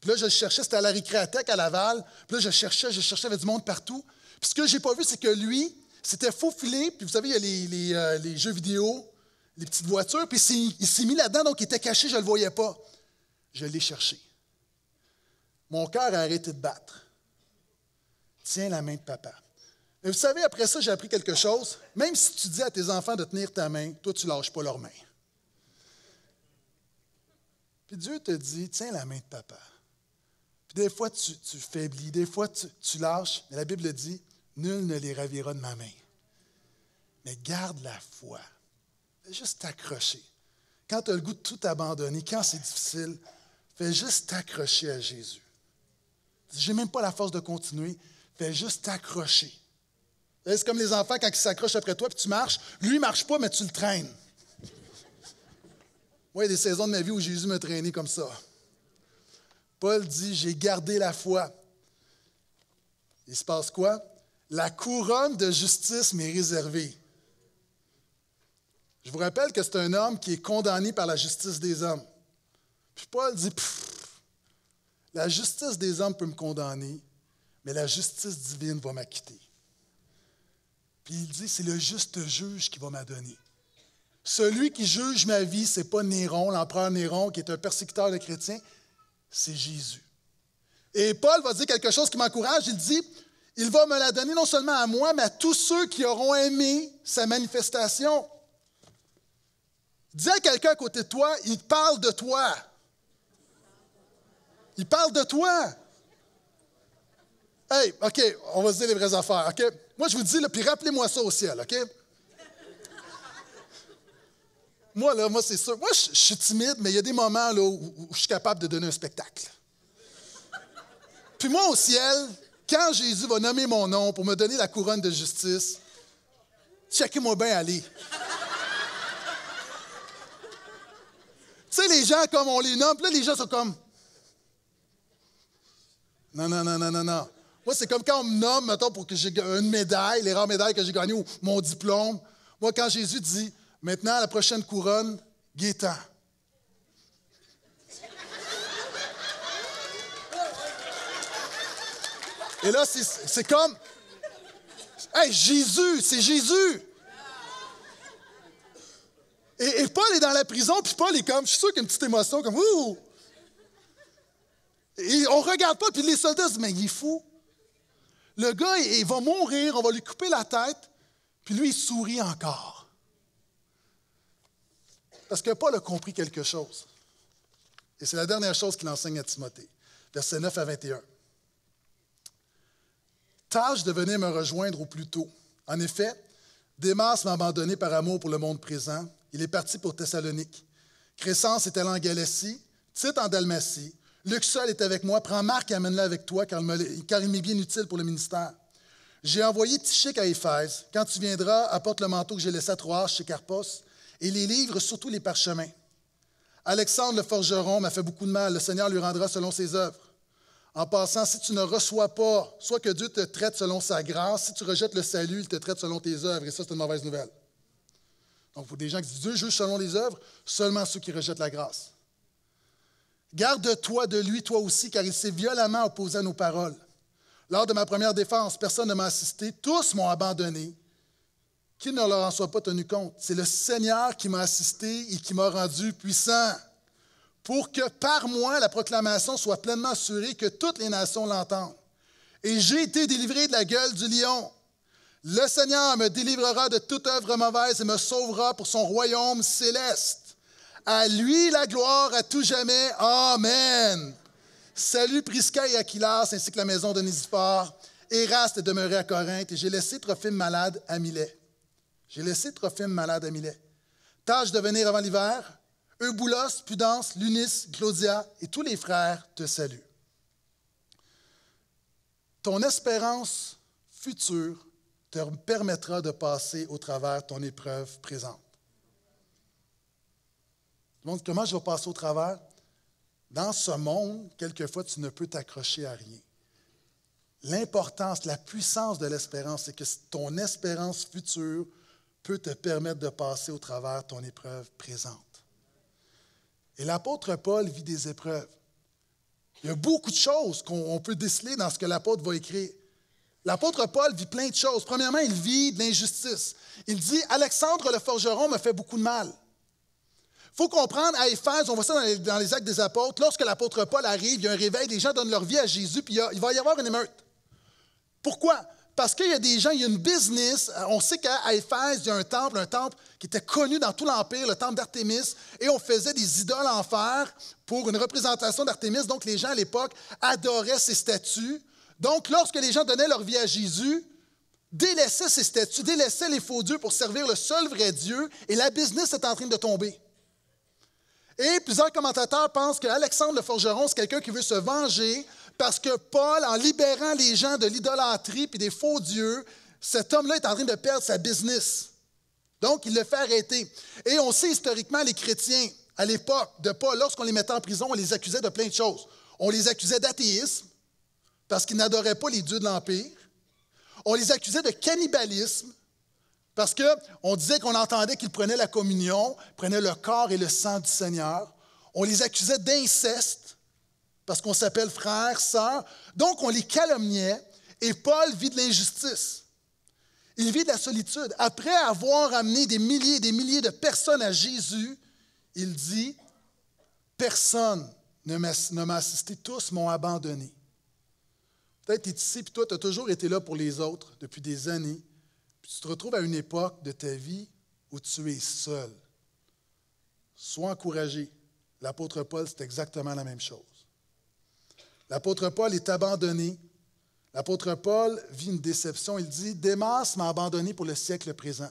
[SPEAKER 1] Puis là, je cherchais, c'était à la à Laval. Puis là, je cherchais, je cherchais, il du monde partout. Puis ce que j'ai pas vu, c'est que lui, c'était faufilé, puis vous savez, il y a les, euh, jeux vidéo, les petites voitures, puis il s'est mis là-dedans, donc il était caché, je ne le voyais pas. Je l'ai cherché. Mon cœur a arrêté de battre. Tiens la main de papa. Mais vous savez, après ça, j'ai appris quelque chose. Même si tu dis à tes enfants de tenir ta main, toi, tu ne lâches pas leur main. Puis Dieu te dit, tiens la main de papa. Puis des fois, tu, tu faiblis, des fois, tu, tu lâches. Mais la Bible dit, Nul ne les ravira de ma main. Mais garde la foi. Fais juste t'accrocher. Quand tu as le goût de tout abandonner, quand c'est difficile, fais juste t'accrocher à Jésus. Je n'ai même pas la force de continuer, fais juste t'accrocher. C'est comme les enfants quand ils s'accrochent après toi puis tu marches. Lui, il marche pas, mais tu le traînes. Moi, il y a des saisons de ma vie où Jésus me traînait comme ça. Paul dit J'ai gardé la foi. Il se passe quoi la couronne de justice m'est réservée. Je vous rappelle que c'est un homme qui est condamné par la justice des hommes. Puis Paul dit, la justice des hommes peut me condamner, mais la justice divine va m'acquitter. Puis il dit, c'est le juste juge qui va m'adonner. Celui qui juge ma vie, ce n'est pas Néron, l'empereur Néron, qui est un persécuteur de chrétiens, c'est Jésus. Et Paul va dire quelque chose qui m'encourage. Il dit, il va me la donner non seulement à moi, mais à tous ceux qui auront aimé sa manifestation. Dis à quelqu'un à côté de toi, il parle de toi. Il parle de toi. Hey, OK, on va se dire les vraies affaires, OK? Moi, je vous dis, là, puis rappelez-moi ça au ciel, OK? moi, là, moi, c'est sûr. Moi, je, suis timide, mais il y a des moments là, où je suis capable de donner un spectacle. Puis moi, au ciel, quand Jésus va nommer mon nom pour me donner la couronne de justice, checkez-moi bien aller. tu sais, les gens, comme on les nomme, là, les gens sont comme. Non, non, non, non, non, non. Moi, c'est comme quand on me nomme, mettons, pour que j'ai une médaille, les rares médailles que j'ai gagnées ou mon diplôme. Moi, quand Jésus dit, maintenant, la prochaine couronne, Gaétan. Et là, c'est comme. Hey, Jésus, c'est Jésus! Et, Paul est dans la prison, puis Paul est comme, je suis sûr qu'il y a une petite émotion, comme, ouh! Et on regarde pas, puis les soldats se disent, mais il est fou. Le gars, il, il va mourir, on va lui couper la tête, puis lui, il sourit encore. Parce que Paul a compris quelque chose. Et c'est la dernière chose qu'il enseigne à Timothée, versets 9 à 21. Tâche de venir me rejoindre au plus tôt. En effet, Démas m'a abandonné par amour pour le monde présent. Il est parti pour Thessalonique. Crescence est allé en Galatie, Tite en Dalmatie. Luxol est avec moi. Prends Marc et amène-le avec toi, car, il m'est bien utile pour le ministère. J'ai envoyé Tichic à Éphèse. Quand tu viendras, apporte le manteau que j'ai laissé à Troas chez Carpos et les livres, surtout les parchemins. Alexandre le forgeron m'a fait beaucoup de mal. Le Seigneur lui rendra selon ses œuvres. En passant, si tu ne reçois pas, soit que Dieu te traite selon sa grâce, si tu rejettes le salut, il te traite selon tes œuvres, et ça, c'est une mauvaise nouvelle. Donc, pour des gens qui disent Dieu juge selon les œuvres, seulement ceux qui rejettent la grâce. Garde-toi de lui, toi aussi, car il s'est violemment opposé à nos paroles. Lors de ma première défense, personne ne m'a assisté, tous m'ont abandonné. Qu'il ne leur en soit pas tenu compte. C'est le Seigneur qui m'a assisté et qui m'a rendu puissant pour que par moi la proclamation soit pleinement assurée, que toutes les nations l'entendent. Et j'ai été délivré de la gueule du lion. Le Seigneur me délivrera de toute œuvre mauvaise et me sauvera pour son royaume céleste. À lui la gloire à tout jamais. Amen. Salut Prisca et Aquilas, ainsi que la maison de Nisiphore. Éraste est demeuré à Corinthe et j'ai laissé Trophime malade à Milet. J'ai laissé Trophime malade à Milet. Tâche de venir avant l'hiver, Euboulos, Pudence, Lunis, Claudia et tous les frères te saluent. Ton espérance future te permettra de passer au travers ton épreuve présente. Donc comment je vais passer au travers? Dans ce monde, quelquefois, tu ne peux t'accrocher à rien. L'importance, la puissance de l'espérance, c'est que ton espérance future peut te permettre de passer au travers ton épreuve présente. Et l'apôtre Paul vit des épreuves. Il y a beaucoup de choses qu'on peut déceler dans ce que l'apôtre va écrire. L'apôtre Paul vit plein de choses. Premièrement, il vit de l'injustice. Il dit Alexandre le forgeron me fait beaucoup de mal. Il faut comprendre, à Éphèse, on voit ça dans les, actes des apôtres, lorsque l'apôtre Paul arrive, il y a un réveil, les gens donnent leur vie à Jésus, puis il, il va y avoir une émeute. Pourquoi? Parce qu'il y a des gens, il y a une business. On sait qu'à Éphèse, il y a un temple, un temple qui était connu dans tout l'Empire, le temple d'Artémis, et on faisait des idoles en fer pour une représentation d'Artémis. Donc, les gens à l'époque adoraient ces statues. Donc, lorsque les gens donnaient leur vie à Jésus, délaissaient ces statues, délaissaient les faux dieux pour servir le seul vrai Dieu, et la business est en train de tomber. Et plusieurs commentateurs pensent qu'Alexandre le Forgeron, c'est quelqu'un qui veut se venger parce que Paul, en libérant les gens de l'idolâtrie et des faux dieux, cet homme-là est en train de perdre sa business. Donc, il le fait arrêter. Et on sait historiquement, les chrétiens, à l'époque de Paul, lorsqu'on les mettait en prison, on les accusait de plein de choses. On les accusait d'athéisme, parce qu'ils n'adoraient pas les dieux de l'Empire. On les accusait de cannibalisme, parce qu'on disait qu'on entendait qu'ils prenaient la communion, prenaient le corps et le sang du Seigneur. On les accusait d'inceste, parce qu'on s'appelle frères, sœurs. Donc, on les calomniait, et Paul vit de l'injustice. Il vit de la solitude. Après avoir amené des milliers et des milliers de personnes à Jésus, il dit, personne ne m'a assisté, tous m'ont abandonné. Peut-être tu es ici, puis toi, tu as toujours été là pour les autres depuis des années, puis tu te retrouves à une époque de ta vie où tu es seul. Sois encouragé. L'apôtre Paul, c'est exactement la même chose. L'apôtre Paul est abandonné, L'apôtre Paul vit une déception. Il dit Démas m'a abandonné pour le siècle présent.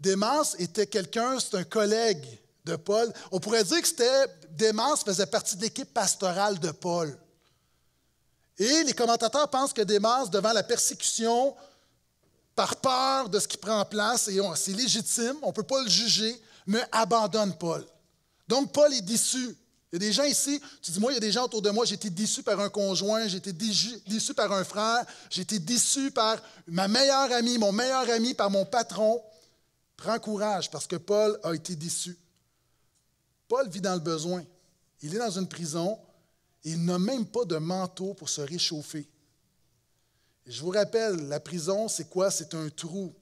[SPEAKER 1] Démas était quelqu'un, c'est un collègue de Paul. On pourrait dire que c'était Démas faisait partie de l'équipe pastorale de Paul. Et les commentateurs pensent que Démas, devant la persécution, par peur de ce qui prend place, et c'est légitime, on ne peut pas le juger, mais abandonne Paul. Donc Paul est déçu. Il y a des gens ici, tu dis, moi, il y a des gens autour de moi, j'ai été déçu par un conjoint, j'ai été déçu par un frère, j'ai été déçu par ma meilleure amie, mon meilleur ami, par mon patron. Prends courage parce que Paul a été déçu. Paul vit dans le besoin. Il est dans une prison. Et il n'a même pas de manteau pour se réchauffer. je vous rappelle, la prison, c'est quoi? C'est un trou.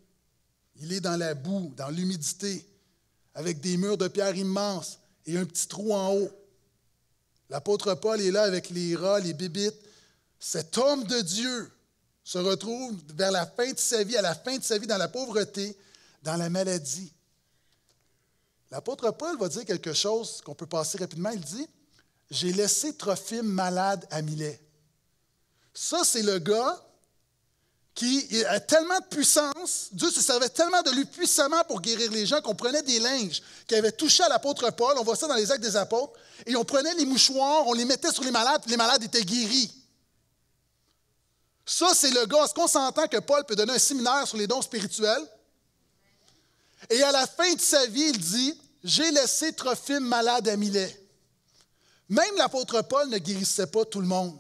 [SPEAKER 1] Il est dans la boue, dans l'humidité, avec des murs de pierre immenses et un petit trou en haut. L'apôtre Paul est là avec les rats, les bibites. Cet homme de Dieu se retrouve vers la fin de sa vie, à la fin de sa vie, dans la pauvreté, dans la maladie. L'apôtre Paul va dire quelque chose qu'on peut passer rapidement. Il dit J'ai laissé Trophime malade à Milet. Ça, c'est le gars qui a tellement de puissance, Dieu se servait tellement de lui puissamment pour guérir les gens qu'on prenait des linges qui avaient touché à l'apôtre Paul, on voit ça dans les actes des apôtres, et on prenait les mouchoirs, on les mettait sur les malades, les malades étaient guéris. Ça, c'est le gars. Est-ce qu'on s'entend que Paul peut donner un séminaire sur les dons spirituels? Et à la fin de sa vie, il dit J'ai laissé Trophime malade à Milet. Même l'apôtre Paul ne guérissait pas tout le monde.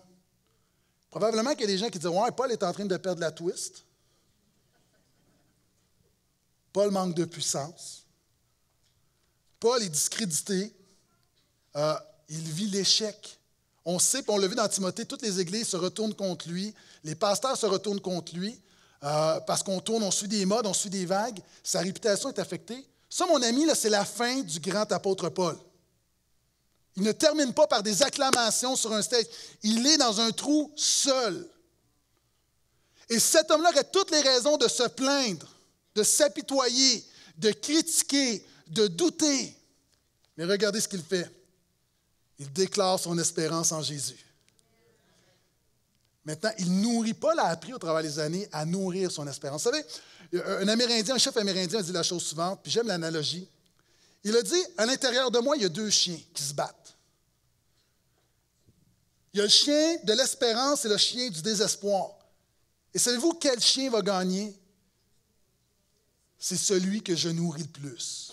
[SPEAKER 1] Probablement qu'il y a des gens qui disent Paul est en train de perdre la twist. Paul manque de puissance. Paul est discrédité. Euh, il vit l'échec. On sait, on l'a vu dans Timothée, toutes les églises se retournent contre lui. Les pasteurs se retournent contre lui euh, parce qu'on tourne, on suit des modes, on suit des vagues. Sa réputation est affectée. Ça, mon ami, c'est la fin du grand apôtre Paul. Il ne termine pas par des acclamations sur un stage. Il est dans un trou seul. Et cet homme-là aurait toutes les raisons de se plaindre, de s'apitoyer, de critiquer, de douter. Mais regardez ce qu'il fait. Il déclare son espérance en Jésus. Maintenant, il nourrit, pas la appris au travers des années à nourrir son espérance. Vous savez, un Amérindien, un chef amérindien a dit la chose suivante, puis j'aime l'analogie. Il a dit, à l'intérieur de moi, il y a deux chiens qui se battent. Il y a le chien de l'espérance et le chien du désespoir. Et savez-vous quel chien va gagner? C'est celui que je nourris le plus.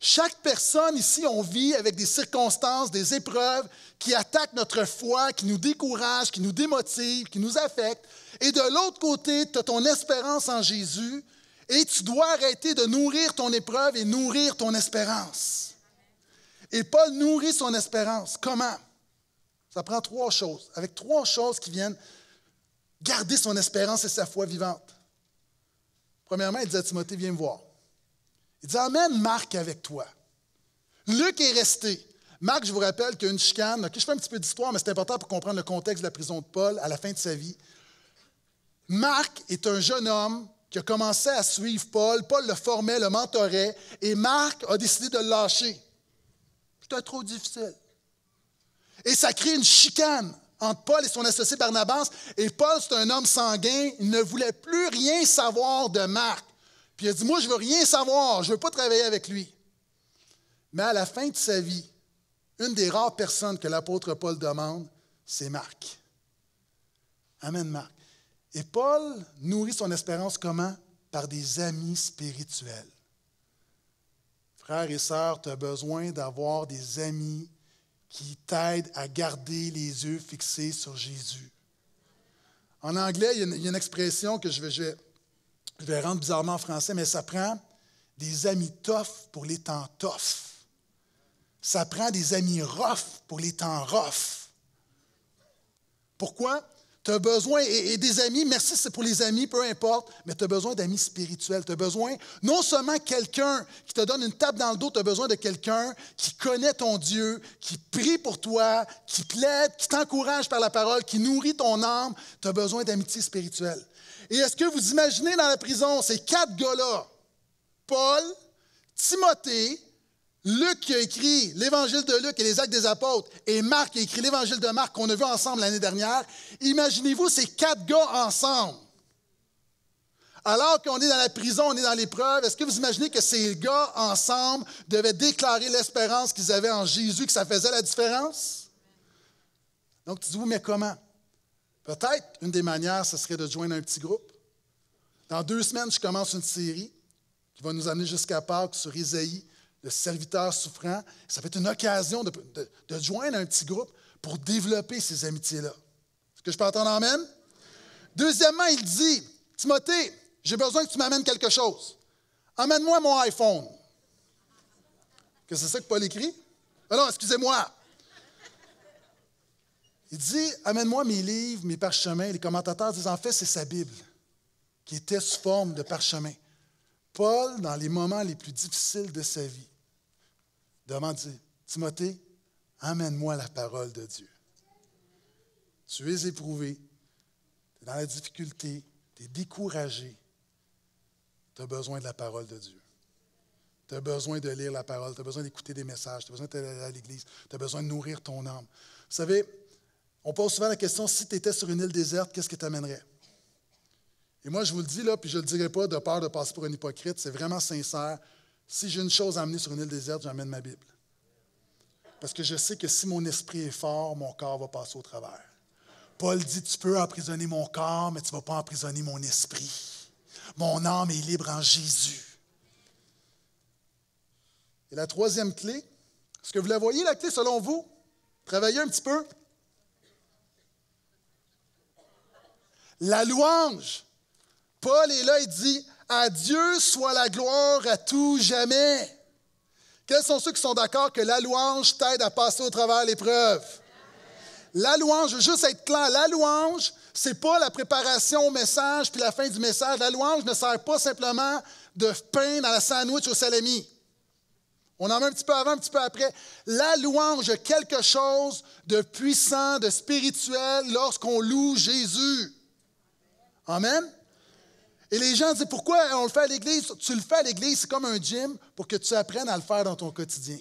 [SPEAKER 1] Chaque personne ici, on vit avec des circonstances, des épreuves qui attaquent notre foi, qui nous découragent, qui nous démotivent, qui nous affectent. Et de l'autre côté, tu as ton espérance en Jésus et tu dois arrêter de nourrir ton épreuve et nourrir ton espérance. Et Paul nourrit son espérance. Comment? Ça prend trois choses, avec trois choses qui viennent garder son espérance et sa foi vivante. Premièrement, il dit à Timothée, viens me voir. Il dit, amène Marc avec toi. Luc est resté. Marc, je vous rappelle qu'il y a une chicane. je fais un petit peu d'histoire, mais c'est important pour comprendre le contexte de la prison de Paul à la fin de sa vie. Marc est un jeune homme qui a commencé à suivre Paul. Paul le formait, le mentorait, et Marc a décidé de le lâcher. C'était trop difficile. Et ça crée une chicane entre Paul et son associé Barnabas. Et Paul, c'est un homme sanguin, il ne voulait plus rien savoir de Marc. Puis il a dit, moi, je ne veux rien savoir, je ne veux pas travailler avec lui. Mais à la fin de sa vie, une des rares personnes que l'apôtre Paul demande, c'est Marc. Amen, Marc. Et Paul nourrit son espérance comment? Par des amis spirituels. Frères et sœurs, tu as besoin d'avoir des amis qui t'aide à garder les yeux fixés sur Jésus. En anglais, il y a une, expression que je vais, rendre bizarrement en français, mais ça prend des amis toff pour les temps toffs. Ça prend des amis rough pour les temps rough. Pourquoi? Tu as besoin, et, des amis, merci c'est pour les amis, peu importe, mais tu as besoin d'amis spirituels. Tu as besoin non seulement quelqu'un qui te donne une tape dans le dos, tu as besoin de quelqu'un qui connaît ton Dieu, qui prie pour toi, qui plaide, qui t'encourage par la parole, qui nourrit ton âme. Tu as besoin d'amitié spirituelle. Et est-ce que vous imaginez dans la prison ces quatre gars-là, Paul, Timothée, Luc qui a écrit l'évangile de Luc et les actes des apôtres, et Marc qui a écrit l'évangile de Marc qu'on a vu ensemble l'année dernière, imaginez-vous ces quatre gars ensemble. Alors qu'on est dans la prison, on est dans l'épreuve, est-ce que vous imaginez que ces gars ensemble devaient déclarer l'espérance qu'ils avaient en Jésus, que ça faisait la différence? Donc tu dis, mais comment? Peut-être une des manières, ce serait de joindre un petit groupe. Dans deux semaines, je commence une série qui va nous amener jusqu'à Pâques sur Isaïe de serviteurs souffrants. Ça va être une occasion de, de, joindre un petit groupe pour développer ces amitiés-là. Est-ce que je peux entendre Amen? Deuxièmement, il dit, Timothée, j'ai besoin que tu m'amènes quelque chose. Amène-moi mon iPhone. Que c'est ça que Paul écrit? Ah non, excusez-moi. Il dit, amène-moi mes livres, mes parchemins. Les commentateurs disent, en fait, c'est sa Bible qui était sous forme de parchemin. Paul, dans les moments les plus difficiles de sa vie, demande Timothée, amène moi la parole de Dieu. Tu es éprouvé, tu es dans la difficulté, tu es découragé. Tu as besoin de la parole de Dieu. Tu as besoin de lire la parole, tu as besoin d'écouter des messages, tu as besoin d'aller à l'église, tu as besoin de nourrir ton âme. Vous savez, on pose souvent la question si tu étais sur une île déserte, qu'est-ce que tu amènerais Et moi, je vous le dis là, puis je ne le dirai pas de peur de passer pour un hypocrite, c'est vraiment sincère. Si j'ai une chose à amener sur une île déserte, j'amène ma Bible. Parce que je sais que si mon esprit est fort, mon corps va passer au travers. Paul dit, tu peux emprisonner mon corps, mais tu ne vas pas emprisonner mon esprit. Mon âme est libre en Jésus. Et la troisième clé, est-ce que vous la voyez, la clé, selon vous? Travaillez un petit peu. La louange. Paul est là, et dit, à Dieu soit la gloire à tout jamais. Quels sont ceux qui sont d'accord que la louange t'aide à passer au travers l'épreuve? La louange, je veux juste être clair, la louange, c'est pas la préparation au message puis la fin du message. La louange ne sert pas simplement de pain dans la sandwich au salami. On en met un petit peu avant, un petit peu après. La louange quelque chose de puissant, de spirituel lorsqu'on loue Jésus. Amen. Et les gens disent pourquoi on le fait à l'église Tu le fais à l'église, c'est comme un gym pour que tu apprennes à le faire dans ton quotidien.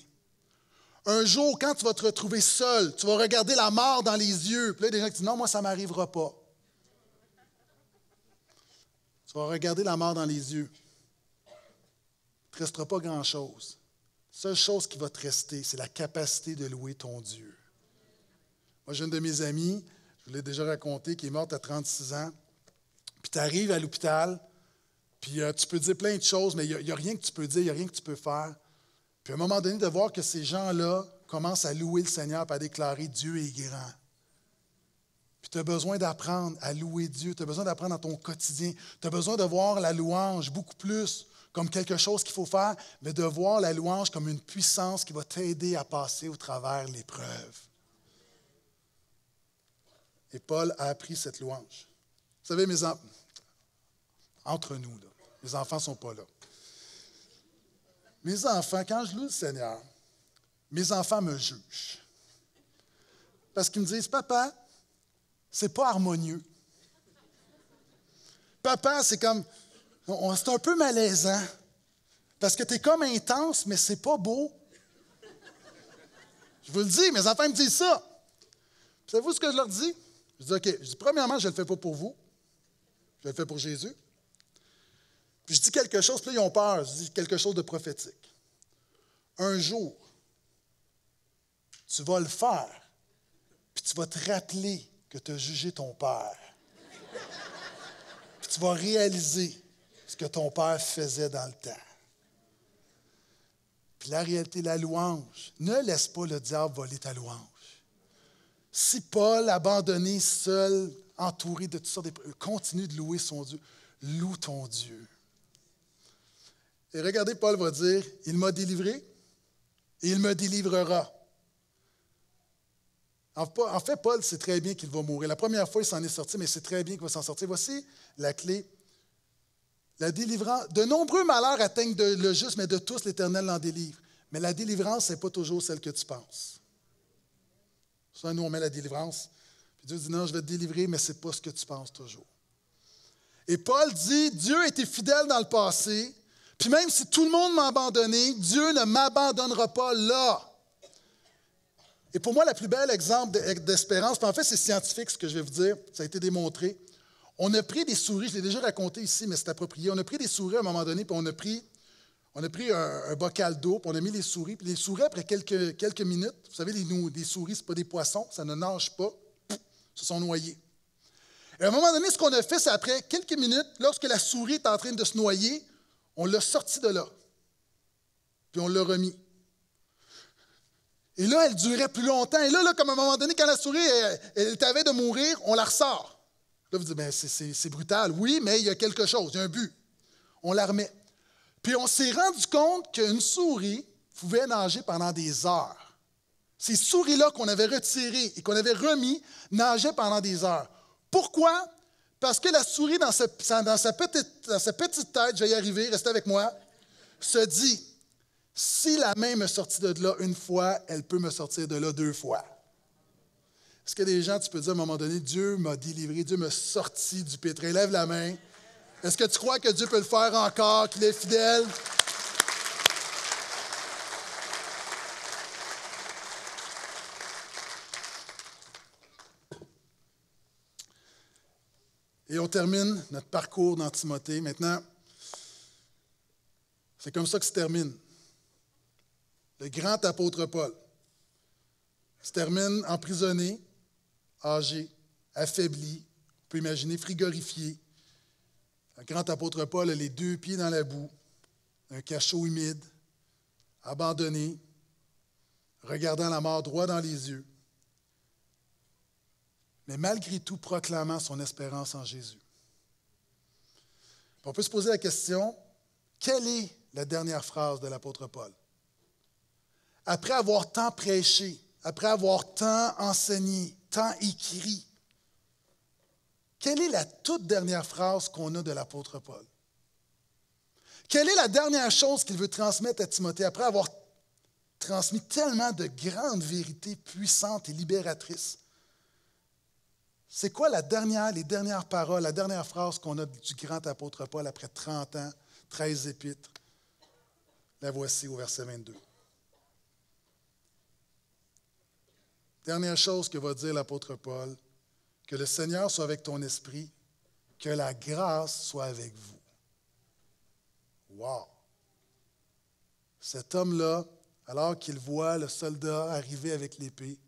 [SPEAKER 1] Un jour, quand tu vas te retrouver seul, tu vas regarder la mort dans les yeux. Puis là, des gens qui disent non, moi, ça ne m'arrivera pas. Tu vas regarder la mort dans les yeux. Il ne te restera pas grand-chose. La seule chose qui va te rester, c'est la capacité de louer ton Dieu. Moi, j'ai une de mes amies, je vous l'ai déjà raconté, qui est morte à 36 ans. Puis tu arrives à l'hôpital, puis euh, tu peux dire plein de choses, mais il n'y a, rien que tu peux dire, il n'y a rien que tu peux faire. Puis à un moment donné, de voir que ces gens-là commencent à louer le Seigneur et à déclarer Dieu est grand. Puis tu as besoin d'apprendre à louer Dieu, tu as besoin d'apprendre dans ton quotidien, tu as besoin de voir la louange beaucoup plus comme quelque chose qu'il faut faire, mais de voir la louange comme une puissance qui va t'aider à passer au travers l'épreuve. Et Paul a appris cette louange savez, mes enfants, entre nous, mes enfants ne sont pas là. Mes enfants, quand je loue le Seigneur, mes enfants me jugent. Parce qu'ils me disent, papa, c'est pas harmonieux. Papa, c'est comme, c'est un peu malaisant. Parce que tu es comme intense, mais c'est pas beau. Je vous le dis, mes enfants me disent ça. Savez-vous ce que je leur dis? Je dis, OK, je dis, premièrement, je ne le fais pas pour vous. Je le fais pour Jésus. Puis je dis quelque chose, puis là, ils ont peur. Je dis quelque chose de prophétique. Un jour, tu vas le faire, puis tu vas te rappeler que tu as jugé ton père. puis tu vas réaliser ce que ton père faisait dans le temps. Puis la réalité, la louange. Ne laisse pas le diable voler ta louange. Si Paul, abandonné seul, entouré de toutes sortes de... Continue de louer son Dieu. Loue ton Dieu. Et regardez, Paul va dire, il m'a délivré et il me délivrera. En fait, Paul sait très bien qu'il va mourir. La première fois, il s'en est sorti, mais c'est très bien qu'il va s'en sortir. Voici la clé. La délivrance. De nombreux malheurs atteignent le juste, mais de tous, l'Éternel l'en délivre. Mais la délivrance, ce n'est pas toujours celle que tu penses. Ça, nous, on met la délivrance Dieu dit non, je vais te délivrer, mais ce n'est pas ce que tu penses toujours. Et Paul dit, Dieu était fidèle dans le passé, puis même si tout le monde m'a abandonné, Dieu ne m'abandonnera pas là. Et pour moi, le plus bel exemple d'espérance, en fait, c'est scientifique ce que je vais vous dire, ça a été démontré. On a pris des souris, je l'ai déjà raconté ici, mais c'est approprié. On a pris des souris à un moment donné, puis on a pris, on a pris un, bocal d'eau, puis on a mis les souris. Puis les souris, après quelques, quelques minutes, vous savez, les, souris, ce pas des poissons, ça ne nage pas se sont noyés. Et à un moment donné, ce qu'on a fait, c'est après quelques minutes, lorsque la souris est en train de se noyer, on l'a sortie de là. Puis on l'a remis. Et là, elle durait plus longtemps. Et là, comme à un moment donné, quand la souris elle, t'avait de mourir, on la ressort. Là, vous dites, ben, c'est brutal. Oui, mais il y a quelque chose, il y a un but. On la remet. Puis on s'est rendu compte qu'une souris pouvait nager pendant des heures. Ces souris-là qu'on avait retirées et qu'on avait remis nageaient pendant des heures. Pourquoi? Parce que la souris, dans sa, petite, dans petite, tête, je vais y arriver, restez avec moi, se dit si la main me sortit de là une fois, elle peut me sortir de là deux fois. Est-ce que des gens, tu peux dire à un moment donné, Dieu m'a délivré, Dieu m'a sorti du pétrin, lève la main. Est-ce que tu crois que Dieu peut le faire encore, qu'il est fidèle? Et on termine notre parcours dans Timothée. Maintenant, c'est comme ça que se termine. Le grand apôtre Paul se termine emprisonné, âgé, affaibli, on peut imaginer frigorifié. Le grand apôtre Paul a les deux pieds dans la boue, un cachot humide, abandonné, regardant la mort droit dans les yeux mais malgré tout proclamant son espérance en Jésus. On peut se poser la question, quelle est la dernière phrase de l'apôtre Paul? Après avoir tant prêché, après avoir tant enseigné, tant écrit, quelle est la toute dernière phrase qu'on a de l'apôtre Paul? Quelle est la dernière chose qu'il veut transmettre à Timothée après avoir transmis tellement de grandes vérités puissantes et libératrices? C'est quoi la dernière, les dernières paroles, la dernière phrase qu'on a du grand apôtre Paul après 30 ans, 13 épîtres? La voici au verset 22. Dernière chose que va dire l'apôtre Paul, que le Seigneur soit avec ton esprit, que la grâce soit avec vous. Wow! Cet homme-là, alors qu'il voit le soldat arriver avec l'épée,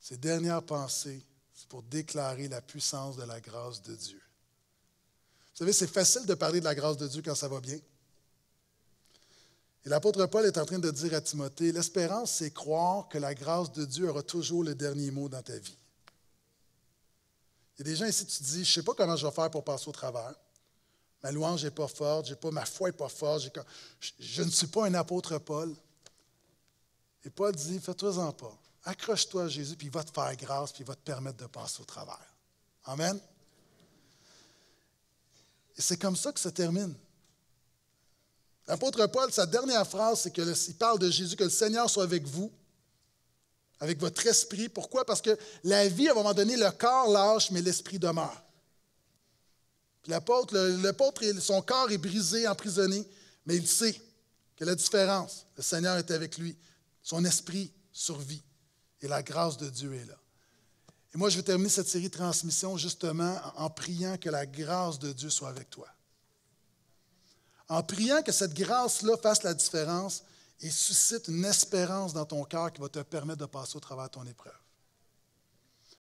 [SPEAKER 1] ses dernières pensées, pour déclarer la puissance de la grâce de Dieu. Vous savez, c'est facile de parler de la grâce de Dieu quand ça va bien. Et l'apôtre Paul est en train de dire à Timothée, l'espérance, c'est croire que la grâce de Dieu aura toujours le dernier mot dans ta vie. Il y a des gens ici, tu dis, je ne sais pas comment je vais faire pour passer au travers. Ma louange n'est pas forte, pas, ma foi n'est pas forte, je, je, ne suis pas un apôtre Paul. Et Paul dit, fais-toi-en pas. Accroche-toi à Jésus, puis il va te faire grâce, puis il va te permettre de passer au travers. Amen. Et c'est comme ça que ça termine. L'apôtre Paul, sa dernière phrase, c'est qu'il parle de Jésus, que le Seigneur soit avec vous, avec votre esprit. Pourquoi? Parce que la vie, à un moment donné, le corps lâche, mais l'esprit demeure. Puis l'apôtre, son corps est brisé, emprisonné, mais il sait que la différence, le Seigneur est avec lui, son esprit survit. Et la grâce de Dieu est là. Et moi, je vais terminer cette série de transmissions justement en priant que la grâce de Dieu soit avec toi. En priant que cette grâce-là fasse la différence et suscite une espérance dans ton cœur qui va te permettre de passer au travers de ton épreuve.